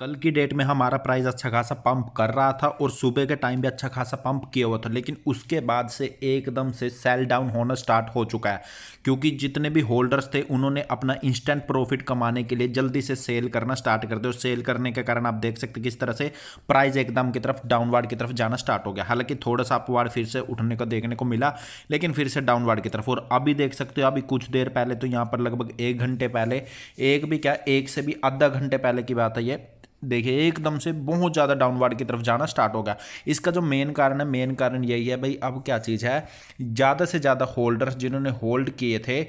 कल की डेट में हमारा प्राइस अच्छा खासा पंप कर रहा था और सुबह के टाइम भी अच्छा खासा पंप किया हुआ था लेकिन उसके बाद से एकदम से सेल डाउन होना स्टार्ट हो चुका है क्योंकि जितने भी होल्डर्स थे उन्होंने अपना इंस्टेंट प्रॉफिट कमाने के लिए जल्दी से सेल करना स्टार्ट कर दिया और सेल करने के कारण आप देख सकते किस तरह से प्राइस एकदम की तरफ डाउनवर्ड की तरफ जाना स्टार्ट हो गया हालांकि थोड़ा सा अपवार्ड फिर से उठने को देखने को मिला लेकिन फिर से डाउनवर्ड की तरफ और अभी देख सकते हो अभी कुछ देर पहले तो यहाँ पर लगभग एक घंटे पहले एक भी क्या एक से भी आधा घंटे पहले की बात है ये देखिए एकदम से बहुत ज़्यादा डाउनवर्ड की तरफ जाना स्टार्ट होगा इसका जो मेन कारण है मेन कारण यही है भाई अब क्या चीज़ है ज़्यादा से ज़्यादा होल्डर्स जिन्होंने होल्ड किए थे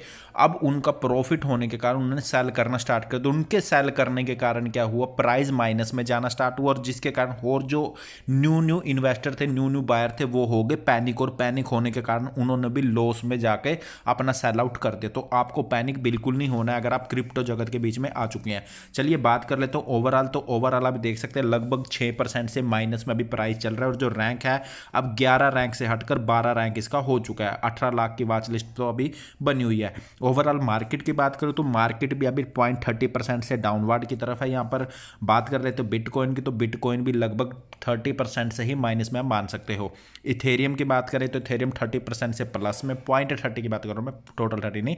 अब उनका प्रॉफिट होने के कारण उन्होंने सेल करना स्टार्ट कर दो उनके सेल करने के कारण क्या हुआ प्राइस माइनस में जाना स्टार्ट हुआ और जिसके कारण और जो न्यू न्यू इन्वेस्टर थे न्यू न्यू बायर थे वो हो गए पैनिक और पैनिक होने के कारण उन्होंने भी लॉस में जाके अपना सेल आउट कर दिया तो आपको पैनिक बिल्कुल नहीं होना है अगर आप क्रिप्टो जगत के बीच में आ चुके हैं चलिए बात कर लेते हो ओवरऑल तो ओवरऑल आप देख सकते हैं लगभग छः परसेंट से माइनस में अभी प्राइस चल रहा है और जो रैंक है अब ग्यारह रैंक से हटकर बारह रैंक इसका हो चुका है अठारह लाख की वाच लिस्ट तो अभी बनी हुई है ओवरऑल मार्केट की बात करूँ तो मार्केट भी अभी पॉइंट थर्टी परसेंट से डाउनवर्ड की तरफ है यहाँ पर बात कर रहे थे बिटकॉइन की तो बिटकॉइन भी लगभग थर्टी परसेंट से ही माइनस में मान सकते हो इथेरियम की बात करें तो इथेरियम थर्टी परसेंट से प्लस में पॉइंट थर्टी की बात कर रहा हूँ मैं टोटल थर्टी नहीं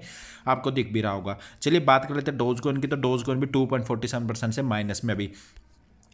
आपको दिख भी रहा होगा चलिए बात कर लेते हैं डोज कोइन की तो डोज कोइन भी two point forty seven percent से माइनस में अभी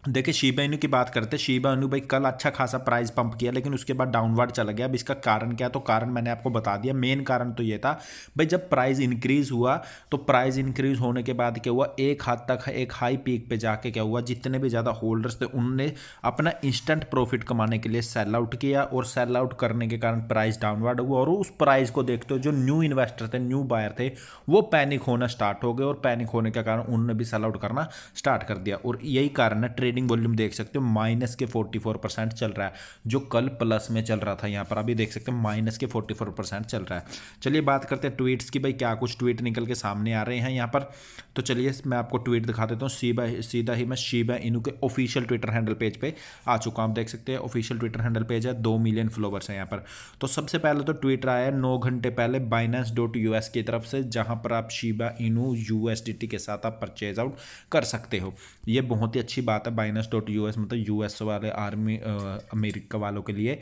देखिए शिबा इनू की बात करते हैं शिबा इनू भाई कल अच्छा खासा प्राइस पंप किया लेकिन उसके बाद डाउनवर्ड चला गया अब इसका कारण क्या तो कारण मैंने आपको बता दिया मेन कारण तो ये था भाई जब प्राइस इंक्रीज हुआ तो प्राइस इंक्रीज होने के बाद क्या हुआ एक हद तक एक हाई पीक पे जाके क्या हुआ जितने भी ज़्यादा होल्डर्स थे उनने अपना इंस्टेंट प्रॉफिट कमाने के लिए सेल आउट किया और सेल आउट करने के कारण प्राइस डाउनवर्ड हुआ और उस प्राइस को देखते हो जो न्यू इन्वेस्टर थे न्यू बायर थे वो पैनिक होना स्टार्ट हो गए और पैनिक होने के कारण उनने भी सेल आउट करना स्टार्ट कर दिया और यही कारण है ट्रेड ट्रेडिंग वॉल्यूम देख सकते हो माइनस के 44 परसेंट चल रहा है जो कल प्लस में चल रहा था यहाँ पर अभी देख सकते हो माइनस के 44 परसेंट चल रहा है चलिए बात करते हैं ट्वीट्स की भाई क्या कुछ ट्वीट निकल के सामने आ रहे हैं यहाँ पर तो चलिए मैं आपको ट्वीट दिखा देता हूँ सीबा सीधा ही मैं शीबा इनू के ऑफिशियल ट्विटर हैंडल पेज पर आ चुका हूँ आप देख सकते हैं ऑफिशियल ट्विटर हैंडल पेज है दो मिलियन फॉलोवर्स हैं यहाँ पर तो सबसे पहले तो ट्वीट आया है नौ घंटे पहले बाइनेंस डॉट यू की तरफ से जहाँ पर आप शीबा इनू यू के साथ आप परचेज आउट कर सकते हो ये बहुत ही अच्छी बात है बाइनस डॉट यू एस मतलब यू एस वाले आर्मी अमेरिका वालों के लिए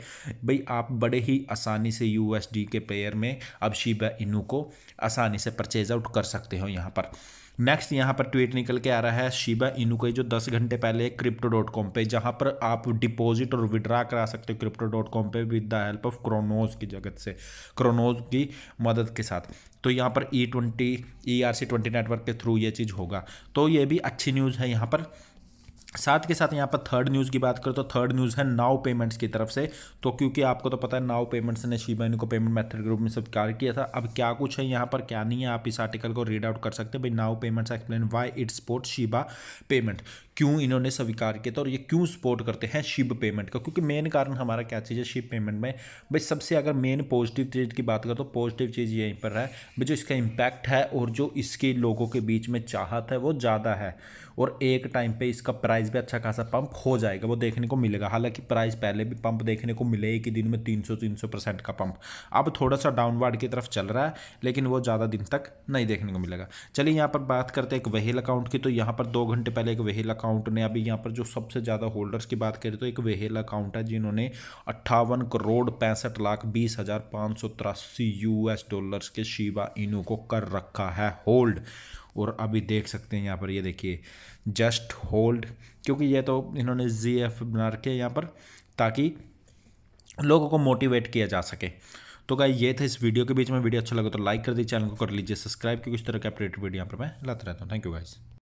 भाई आप बड़े ही आसानी से यू एस डी के पेयर में अब शिबा इनू को आसानी से परचेज आउट कर सकते हो यहाँ पर नेक्स्ट यहाँ पर ट्वीट निकल के आ रहा है शिबा इनू के जो दस घंटे पहले क्रिप्टो डॉट कॉम पर जहाँ पर आप डिपॉजिट और विड्रा करा सकते हो क्रिप्टो डॉट कॉम पर with the help of Cronos की जगत से क्रोनोज की मदद के साथ तो यहाँ पर E twenty E R C twenty network के थ्रू ये चीज़ होगा तो ये भी अच्छी न्यूज़ है यहाँ पर साथ के साथ यहाँ पर थर्ड न्यूज़ की बात करें तो थर्ड न्यूज़ है नाव पेमेंट्स की तरफ से तो क्योंकि आपको तो पता है नाव पेमेंट्स ने शिबा इनको पेमेंट मेथड के रूप में स्वीकार किया था अब क्या कुछ है यहाँ पर क्या नहीं है आप इस आर्टिकल को रीड आउट कर सकते हैं भाई now payments explain why it's support Shiba payment क्यों इन्होंने स्वीकार किया था और ये क्यों सपोर्ट करते हैं शिप पेमेंट का क्योंकि मेन कारण हमारा क्या चीज़ है शिप पेमेंट में भाई सबसे अगर मेन पॉजिटिव चीज़ की बात करें तो पॉजिटिव चीज़ यहीं पर है भाई जो इसका इम्पैक्ट है और जो इसके लोगों के बीच में चाहत है वो ज़्यादा है और एक टाइम पर इसका प्राइस भी अच्छा खासा पंप हो जाएगा वो देखने को मिलेगा हालांकि प्राइस पहले भी पंप देखने को मिले एक ही दिन में तीन सौ परसेंट का पंप अब थोड़ा सा डाउनवर्ड की तरफ चल रहा है लेकिन वो ज़्यादा दिन तक नहीं देखने को मिलेगा चलिए यहाँ पर बात करते हैं एक वहील अकाउंट की तो यहाँ पर दो घंटे पहले एक वहील अकाउंट अकाउंट ने अभी यहाँ पर जो सबसे ज़्यादा होल्डर्स की बात करें तो एक वेहेल अकाउंट है जिन्होंने अट्ठावन करोड़ पैंसठ लाख बीस हज़ार पाँच सौ तिरासी यू एस डॉलर्स के शिवा इनू को कर रखा है होल्ड और अभी देख सकते हैं यहाँ पर ये देखिए जस्ट होल्ड क्योंकि ये तो इन्होंने जी एफ बना रखे यहाँ पर ताकि लोगों को मोटिवेट किया जा सके तो क्या ये था इस वीडियो के बीच में वीडियो अच्छा लगा तो लाइक कर दीजिए चैनल को कर लीजिए सब्सक्राइब क्योंकि इस तरह के अपडेट वीडियो यहाँ पर मैं लाता रहता हूँ थैंक यू गाइज